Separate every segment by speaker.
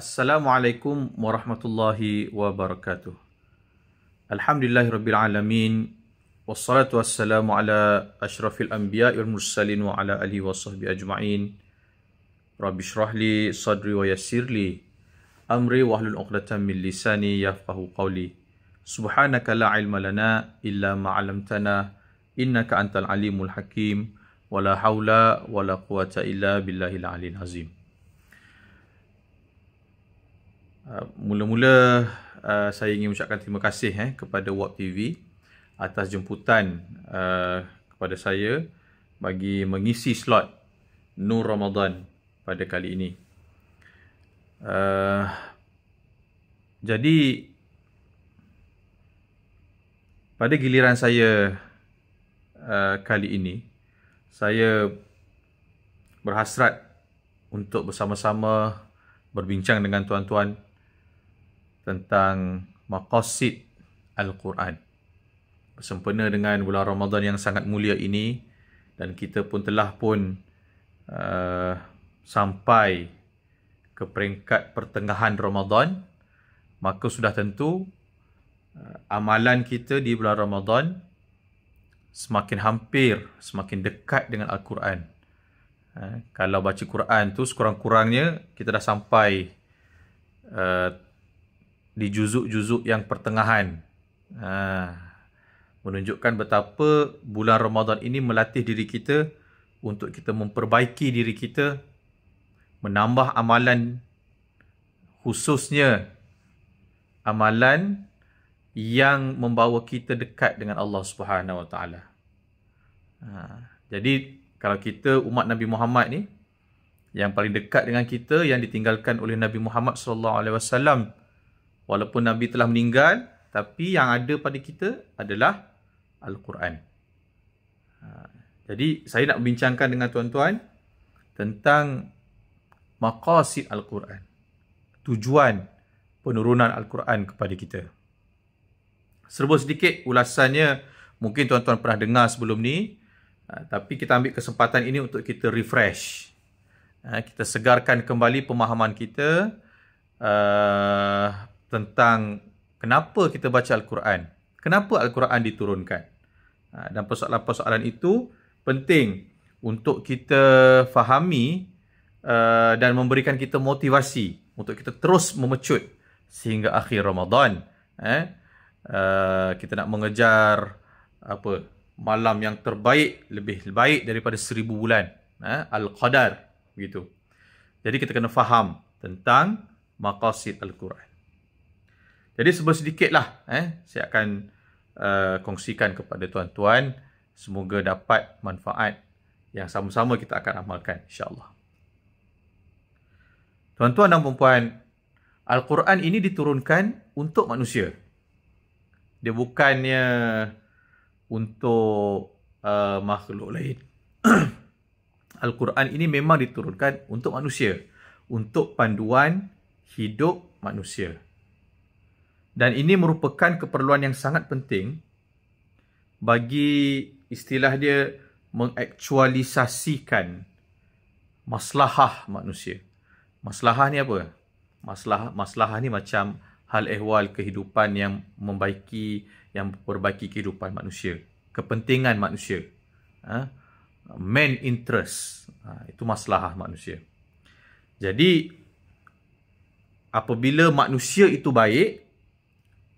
Speaker 1: السلام عليكم ورحمة الله وبركاته الحمد لله رب العالمين والصلاة والسلام على أشرف الأنبياء والمرسلين وعلى آله وصحبه أجمعين رب اشرح لي صدري ويسر لي أمري وأهل العقدة من لساني يفقه قولي سبحانك لا علم لنا إلا ما علمتنا إنك أنت العليم الحكيم ولا حول ولا قوة إلا بالله العلي العظيم Uh, mula-mula uh, saya ingin ucapkan terima kasih eh kepada Warp TV atas jemputan uh, kepada saya bagi mengisi slot Nur Ramadan pada kali ini. Uh, jadi pada giliran saya uh, kali ini saya berhasrat untuk bersama-sama berbincang dengan tuan-tuan tentang maqasid al-Quran. Bersempena dengan bulan Ramadan yang sangat mulia ini dan kita pun telah pun uh, sampai ke peringkat pertengahan Ramadan, maka sudah tentu uh, amalan kita di bulan Ramadan semakin hampir, semakin dekat dengan al-Quran. Uh, kalau baca Quran tu sekurang-kurangnya kita dah sampai uh, di juzuk-juzuk yang pertengahan. Ha, menunjukkan betapa bulan Ramadan ini melatih diri kita untuk kita memperbaiki diri kita, menambah amalan khususnya amalan yang membawa kita dekat dengan Allah Subhanahu Wa Taala. Ha. Jadi kalau kita umat Nabi Muhammad ni yang paling dekat dengan kita yang ditinggalkan oleh Nabi Muhammad sallallahu alaihi wasallam Walaupun Nabi telah meninggal, tapi yang ada pada kita adalah Al-Quran. Ha, jadi saya nak bincangkan dengan tuan-tuan tentang maqasid Al-Quran. Tujuan penurunan Al-Quran kepada kita. Serba sedikit ulasannya mungkin tuan-tuan pernah dengar sebelum ni. Ha, tapi kita ambil kesempatan ini untuk kita refresh. Ha, kita segarkan kembali pemahaman kita. Uh, tentang kenapa kita baca Al-Quran. Kenapa Al-Quran diturunkan? Ha, dan persoalan-persoalan itu penting untuk kita fahami ha, dan memberikan kita motivasi untuk kita terus memecut sehingga akhir Ramadan. Eh? Ha, kita nak mengejar apa malam yang terbaik lebih baik daripada seribu bulan eh? al-qadar gitu. Jadi kita kena faham tentang maqasid al-Quran. Jadi sebelum sedikit lah, eh, saya akan uh, kongsikan kepada tuan-tuan. Semoga dapat manfaat yang sama-sama kita akan amalkan insyaAllah. Tuan-tuan dan perempuan, Al-Quran ini diturunkan untuk manusia. Dia bukannya untuk uh, makhluk lain. Al-Quran ini memang diturunkan untuk manusia. Untuk panduan hidup Manusia. Dan ini merupakan keperluan yang sangat penting bagi istilah dia mengaktualisasikan maslahah manusia. Maslahah ni apa? Maslahah maslahah ni macam hal ehwal kehidupan yang membaiki yang memperbaiki kehidupan manusia, kepentingan manusia. Ha? Man interest. Ha, itu maslahah manusia. Jadi apabila manusia itu baik,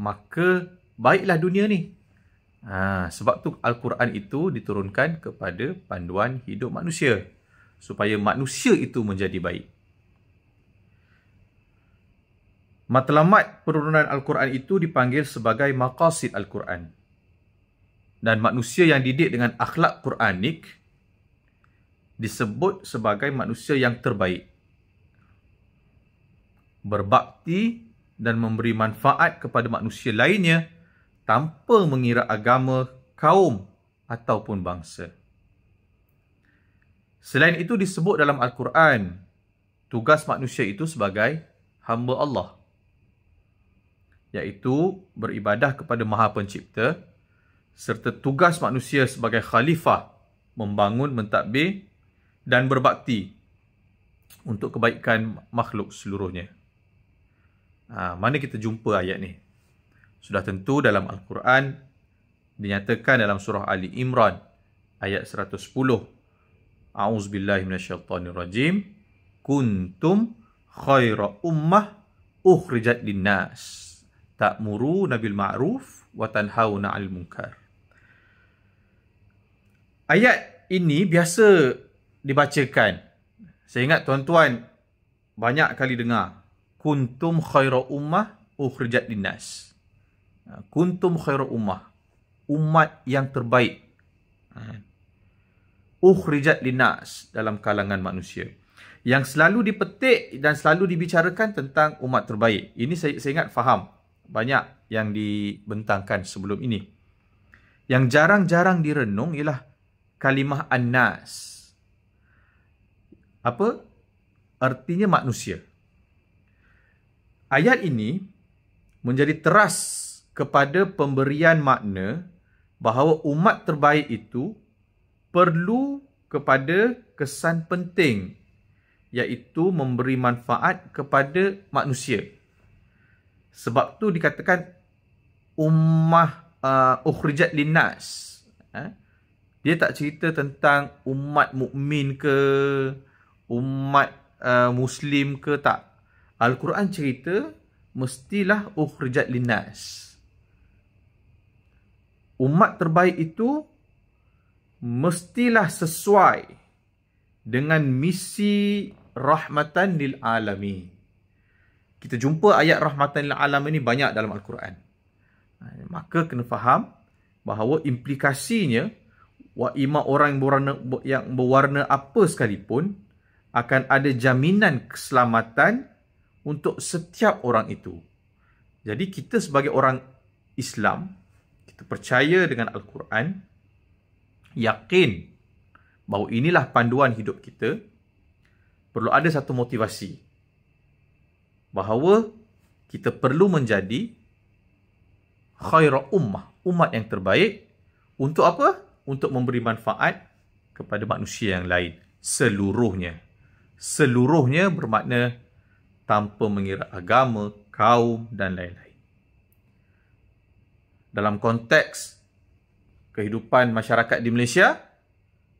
Speaker 1: maka baiklah dunia ni. Ha, sebab tu Al-Quran itu diturunkan kepada panduan hidup manusia. Supaya manusia itu menjadi baik. Matlamat perurunan Al-Quran itu dipanggil sebagai maqasid Al-Quran. Dan manusia yang didik dengan akhlak Quranik disebut sebagai manusia yang terbaik. Berbakti dan memberi manfaat kepada manusia lainnya tanpa mengira agama, kaum ataupun bangsa. Selain itu disebut dalam Al-Quran, tugas manusia itu sebagai hamba Allah. Iaitu beribadah kepada Maha Pencipta serta tugas manusia sebagai khalifah membangun, mentadbir dan berbakti untuk kebaikan makhluk seluruhnya. Ha, mana kita jumpa ayat ni? Sudah tentu dalam Al-Quran dinyatakan dalam surah Ali Imran ayat 110. A'uzubillahi minasyaitonir rajim. Kuntum khaira ummah ukhrijat linnas. Ta'muru nabil ma'ruf wa tanhauna 'anil munkar. Ayat ini biasa dibacakan. Saya ingat tuan-tuan banyak kali dengar kuntum khaira ummah ukhrijat linnas. Ha, kuntum khaira ummah. Umat yang terbaik. Ha, ukhrijat dinas dalam kalangan manusia. Yang selalu dipetik dan selalu dibicarakan tentang umat terbaik. Ini saya, saya ingat faham. Banyak yang dibentangkan sebelum ini. Yang jarang-jarang direnung ialah kalimah annas. Apa? Artinya manusia. Ayat ini menjadi teras kepada pemberian makna bahawa umat terbaik itu perlu kepada kesan penting iaitu memberi manfaat kepada manusia. Sebab tu dikatakan ummah uh, ukhrijat linnas. Eh? Dia tak cerita tentang umat mukmin ke umat uh, muslim ke tak. Al-Quran cerita mestilah ukhrijat linnas. Umat terbaik itu mestilah sesuai dengan misi rahmatan lil alami. Kita jumpa ayat rahmatan lil alami ini banyak dalam Al-Quran. Ha, maka kena faham bahawa implikasinya wa ima orang berwarna, yang berwarna apa sekalipun akan ada jaminan keselamatan untuk setiap orang itu. Jadi kita sebagai orang Islam, kita percaya dengan Al-Quran, yakin bahawa inilah panduan hidup kita, perlu ada satu motivasi bahawa kita perlu menjadi khaira ummah, umat yang terbaik untuk apa? Untuk memberi manfaat kepada manusia yang lain seluruhnya. Seluruhnya bermakna tanpa mengira agama, kaum dan lain-lain. Dalam konteks kehidupan masyarakat di Malaysia,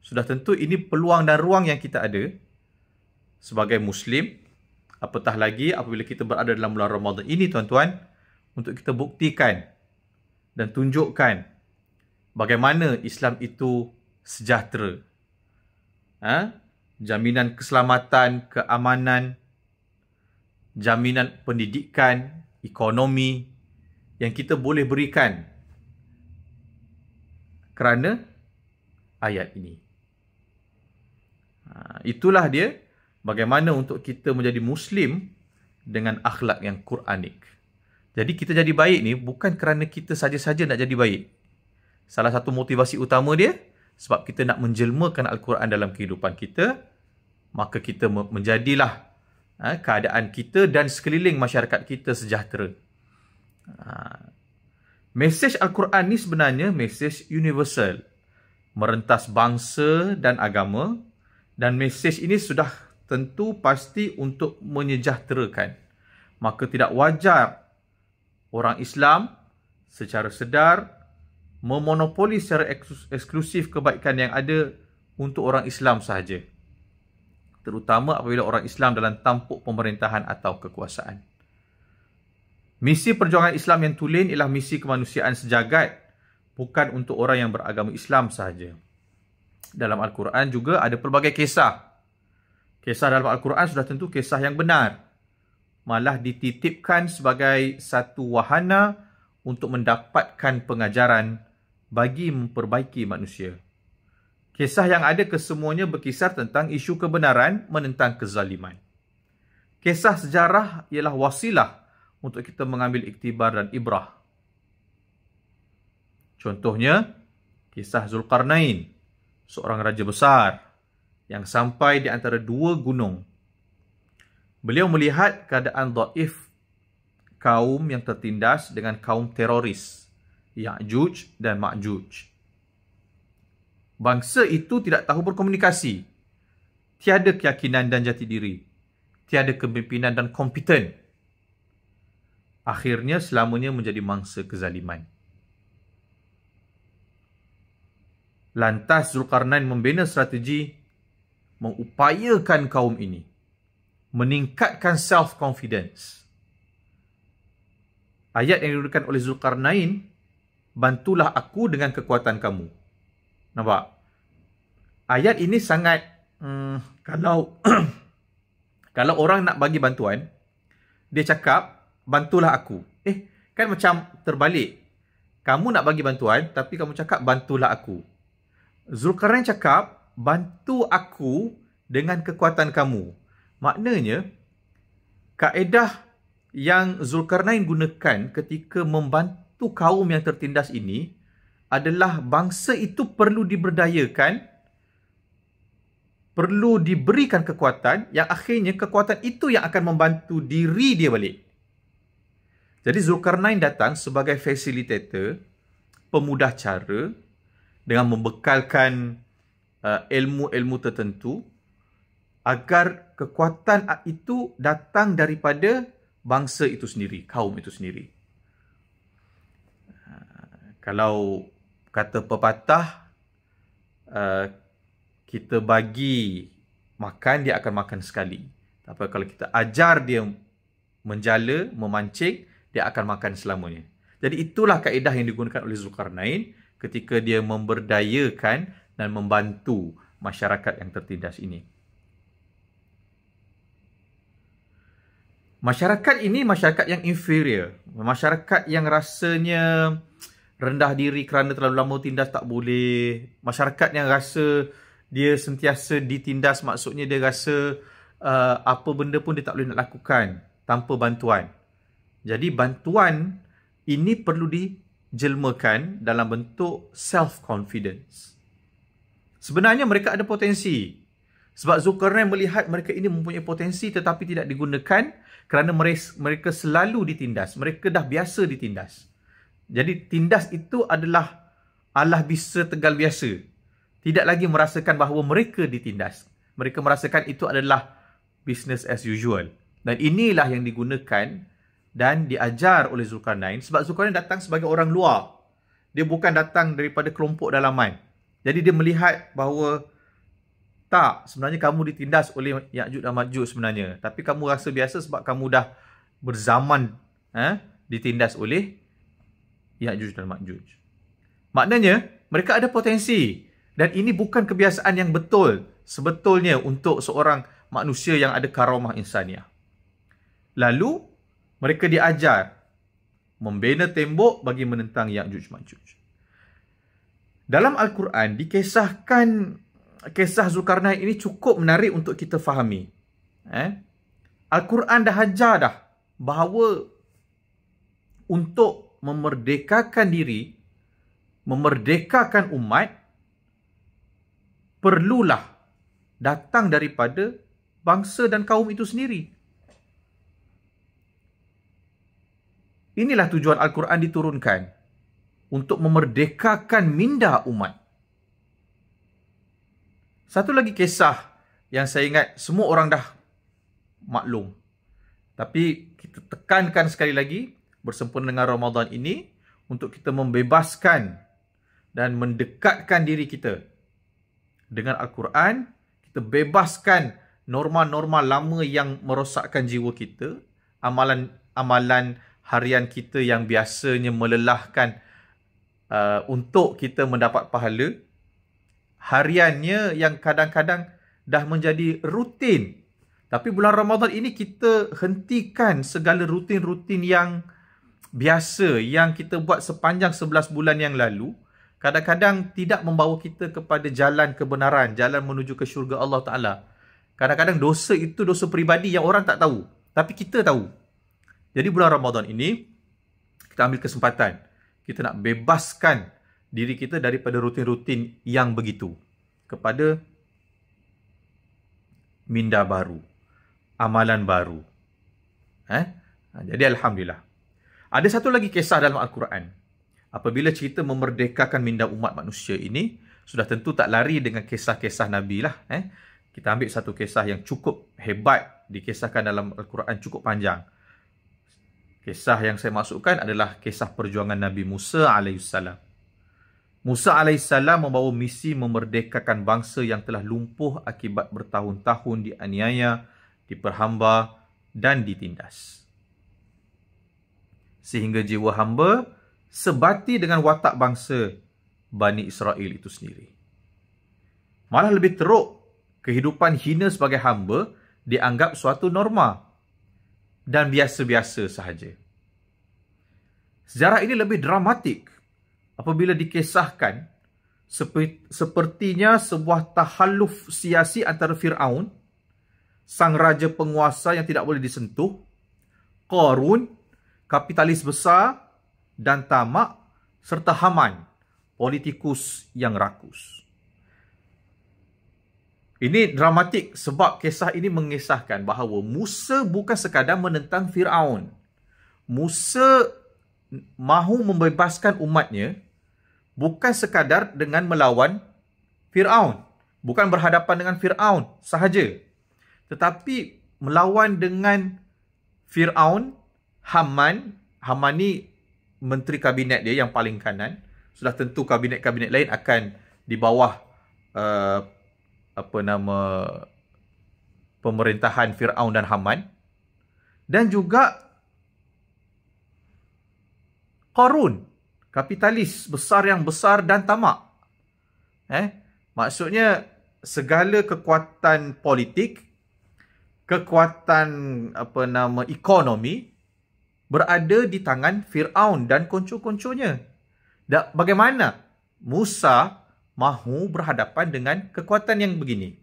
Speaker 1: sudah tentu ini peluang dan ruang yang kita ada sebagai Muslim, apatah lagi apabila kita berada dalam bulan Ramadan ini tuan-tuan, untuk kita buktikan dan tunjukkan bagaimana Islam itu sejahtera. Ha? Jaminan keselamatan, keamanan, jaminan pendidikan, ekonomi yang kita boleh berikan kerana ayat ini. Ha, itulah dia bagaimana untuk kita menjadi Muslim dengan akhlak yang Quranik. Jadi kita jadi baik ni bukan kerana kita saja-saja nak jadi baik. Salah satu motivasi utama dia sebab kita nak menjelmakan Al-Quran dalam kehidupan kita, maka kita menjadilah Ha, keadaan kita dan sekeliling masyarakat kita sejahtera. Ha. Mesej Al-Quran ni sebenarnya mesej universal. Merentas bangsa dan agama dan mesej ini sudah tentu pasti untuk menyejahterakan. Maka tidak wajar orang Islam secara sedar memonopoli secara eksklusif kebaikan yang ada untuk orang Islam sahaja terutama apabila orang Islam dalam tampuk pemerintahan atau kekuasaan. Misi perjuangan Islam yang tulen ialah misi kemanusiaan sejagat, bukan untuk orang yang beragama Islam sahaja. Dalam Al-Quran juga ada pelbagai kisah. Kisah dalam Al-Quran sudah tentu kisah yang benar. Malah dititipkan sebagai satu wahana untuk mendapatkan pengajaran bagi memperbaiki manusia. Kisah yang ada kesemuanya berkisar tentang isu kebenaran menentang kezaliman. Kisah sejarah ialah wasilah untuk kita mengambil iktibar dan ibrah. Contohnya, kisah Zulkarnain, seorang raja besar yang sampai di antara dua gunung. Beliau melihat keadaan daif kaum yang tertindas dengan kaum teroris, Ya'juj dan Ma'juj. Ma Bangsa itu tidak tahu berkomunikasi. Tiada keyakinan dan jati diri. Tiada kepimpinan dan kompeten. Akhirnya selamanya menjadi mangsa kezaliman. Lantas Zulkarnain membina strategi mengupayakan kaum ini. Meningkatkan self-confidence. Ayat yang diberikan oleh Zulkarnain, Bantulah aku dengan kekuatan kamu. Nampak? Ayat ini sangat hmm, kalau kalau orang nak bagi bantuan, dia cakap, bantulah aku. Eh, kan macam terbalik. Kamu nak bagi bantuan, tapi kamu cakap, bantulah aku. Zulkarnain cakap, bantu aku dengan kekuatan kamu. Maknanya, kaedah yang Zulkarnain gunakan ketika membantu kaum yang tertindas ini, adalah bangsa itu perlu diberdayakan perlu diberikan kekuatan yang akhirnya kekuatan itu yang akan membantu diri dia balik. Jadi Zulkarnain datang sebagai facilitator, pemudah cara dengan membekalkan uh, ilmu-ilmu tertentu agar kekuatan itu datang daripada bangsa itu sendiri, kaum itu sendiri. Uh, kalau kata pepatah uh, kita bagi makan dia akan makan sekali tapi kalau kita ajar dia menjala memancing dia akan makan selamanya jadi itulah kaedah yang digunakan oleh Zulkarnain ketika dia memberdayakan dan membantu masyarakat yang tertindas ini masyarakat ini masyarakat yang inferior masyarakat yang rasanya uh, rendah diri kerana terlalu lama tindas tak boleh. Masyarakat yang rasa dia sentiasa ditindas maksudnya dia rasa uh, apa benda pun dia tak boleh nak lakukan tanpa bantuan. Jadi bantuan ini perlu dijelmakan dalam bentuk self-confidence. Sebenarnya mereka ada potensi. Sebab Zulkarnain melihat mereka ini mempunyai potensi tetapi tidak digunakan kerana mereka selalu ditindas. Mereka dah biasa ditindas. Jadi tindas itu adalah Allah bisa tegal biasa. Tidak lagi merasakan bahawa mereka ditindas. Mereka merasakan itu adalah business as usual. Dan inilah yang digunakan dan diajar oleh Zulkarnain sebab Zulkarnain datang sebagai orang luar. Dia bukan datang daripada kelompok dalaman. Jadi dia melihat bahawa tak, sebenarnya kamu ditindas oleh Ya'jud dan Ma'jud sebenarnya. Tapi kamu rasa biasa sebab kamu dah berzaman eh, ditindas oleh Ya'juj dan Ma'juj. Maknanya, mereka ada potensi. Dan ini bukan kebiasaan yang betul sebetulnya untuk seorang manusia yang ada karamah insaniah. Lalu, mereka diajar membina tembok bagi menentang Ya'juj Ma'juj. Dalam Al-Quran, dikisahkan kisah Zulkarnain ini cukup menarik untuk kita fahami. Eh? Al-Quran dah hajar dah bahawa untuk memerdekakan diri, memerdekakan umat, perlulah datang daripada bangsa dan kaum itu sendiri. Inilah tujuan Al-Quran diturunkan untuk memerdekakan minda umat. Satu lagi kisah yang saya ingat semua orang dah maklum. Tapi kita tekankan sekali lagi bersempena dengan Ramadan ini untuk kita membebaskan dan mendekatkan diri kita dengan Al-Quran, kita bebaskan norma-norma lama yang merosakkan jiwa kita, amalan-amalan harian kita yang biasanya melelahkan uh, untuk kita mendapat pahala, hariannya yang kadang-kadang dah menjadi rutin. Tapi bulan Ramadan ini kita hentikan segala rutin-rutin yang biasa yang kita buat sepanjang 11 bulan yang lalu kadang-kadang tidak membawa kita kepada jalan kebenaran, jalan menuju ke syurga Allah Ta'ala. Kadang-kadang dosa itu dosa peribadi yang orang tak tahu. Tapi kita tahu. Jadi bulan Ramadan ini, kita ambil kesempatan. Kita nak bebaskan diri kita daripada rutin-rutin yang begitu. Kepada minda baru. Amalan baru. Eh? Jadi Alhamdulillah. Ada satu lagi kisah dalam Al-Quran. Apabila cerita memerdekakan minda umat manusia ini, sudah tentu tak lari dengan kisah-kisah Nabi lah. Eh. Kita ambil satu kisah yang cukup hebat dikisahkan dalam Al-Quran cukup panjang. Kisah yang saya masukkan adalah kisah perjuangan Nabi Musa AS. Musa AS membawa misi memerdekakan bangsa yang telah lumpuh akibat bertahun-tahun dianiaya, diperhamba dan ditindas sehingga jiwa hamba sebati dengan watak bangsa Bani Israel itu sendiri. Malah lebih teruk, kehidupan hina sebagai hamba dianggap suatu norma dan biasa-biasa sahaja. Sejarah ini lebih dramatik apabila dikisahkan sepertinya sebuah tahalluf siasi antara Fir'aun, sang raja penguasa yang tidak boleh disentuh, Qarun, kapitalis besar dan tamak serta haman politikus yang rakus. Ini dramatik sebab kisah ini mengisahkan bahawa Musa bukan sekadar menentang Firaun. Musa mahu membebaskan umatnya bukan sekadar dengan melawan Firaun, bukan berhadapan dengan Firaun sahaja. Tetapi melawan dengan Firaun Haman, Haman ni menteri kabinet dia yang paling kanan. Sudah tentu kabinet-kabinet lain akan di bawah uh, apa nama pemerintahan Firaun dan Haman dan juga Qarun kapitalis besar yang besar dan tamak eh maksudnya segala kekuatan politik kekuatan apa nama ekonomi berada di tangan Fir'aun dan koncu-koncunya. Dan bagaimana Musa mahu berhadapan dengan kekuatan yang begini?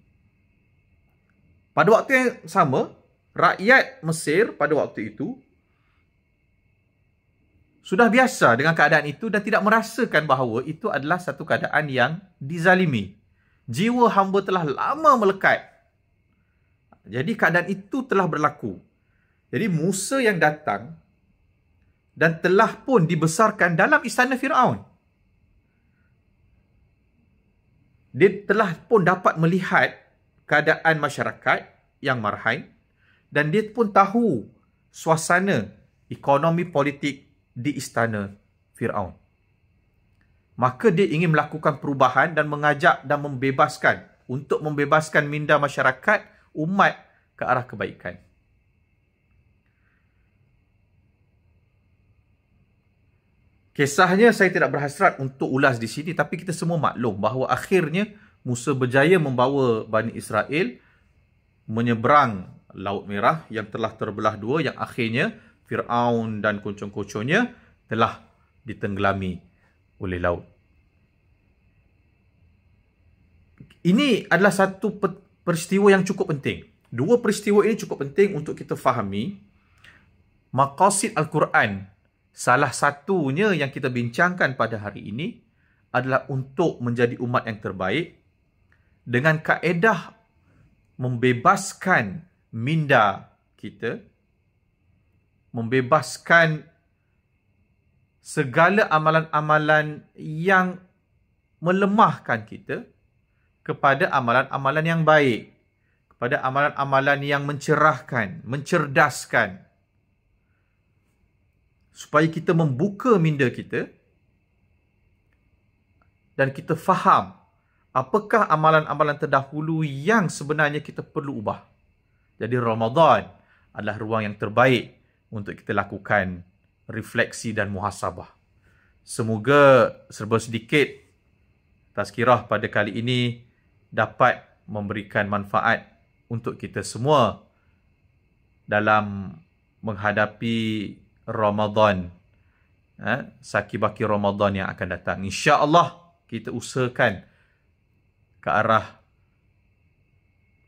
Speaker 1: Pada waktu yang sama, rakyat Mesir pada waktu itu sudah biasa dengan keadaan itu dan tidak merasakan bahawa itu adalah satu keadaan yang dizalimi. Jiwa hamba telah lama melekat. Jadi keadaan itu telah berlaku. Jadi Musa yang datang dan telah pun dibesarkan dalam istana Firaun. Dia telah pun dapat melihat keadaan masyarakat yang marhain dan dia pun tahu suasana ekonomi politik di istana Firaun. Maka dia ingin melakukan perubahan dan mengajak dan membebaskan untuk membebaskan minda masyarakat umat ke arah kebaikan. Kisahnya saya tidak berhasrat untuk ulas di sini tapi kita semua maklum bahawa akhirnya Musa berjaya membawa Bani Israel menyeberang Laut Merah yang telah terbelah dua yang akhirnya Fir'aun dan kuncung-kuncungnya telah ditenggelami oleh laut. Ini adalah satu peristiwa yang cukup penting. Dua peristiwa ini cukup penting untuk kita fahami maqasid Al-Quran Salah satunya yang kita bincangkan pada hari ini adalah untuk menjadi umat yang terbaik dengan kaedah membebaskan minda kita, membebaskan segala amalan-amalan yang melemahkan kita kepada amalan-amalan yang baik, kepada amalan-amalan yang mencerahkan, mencerdaskan supaya kita membuka minda kita dan kita faham apakah amalan-amalan terdahulu yang sebenarnya kita perlu ubah. Jadi Ramadan adalah ruang yang terbaik untuk kita lakukan refleksi dan muhasabah. Semoga serba sedikit tazkirah pada kali ini dapat memberikan manfaat untuk kita semua dalam menghadapi Ramadan. Ha? Sakibaki Ramadan yang akan datang. Insya Allah kita usahakan ke arah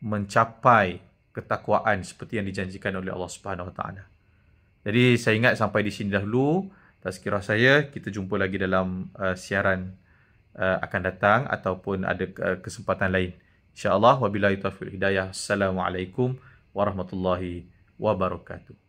Speaker 1: mencapai ketakwaan seperti yang dijanjikan oleh Allah Subhanahu Taala. Jadi saya ingat sampai di sini dahulu kira saya. Kita jumpa lagi dalam uh, siaran uh, akan datang ataupun ada uh, kesempatan lain. InsyaAllah. Wabillahi taufiq hidayah. Assalamualaikum warahmatullahi wabarakatuh.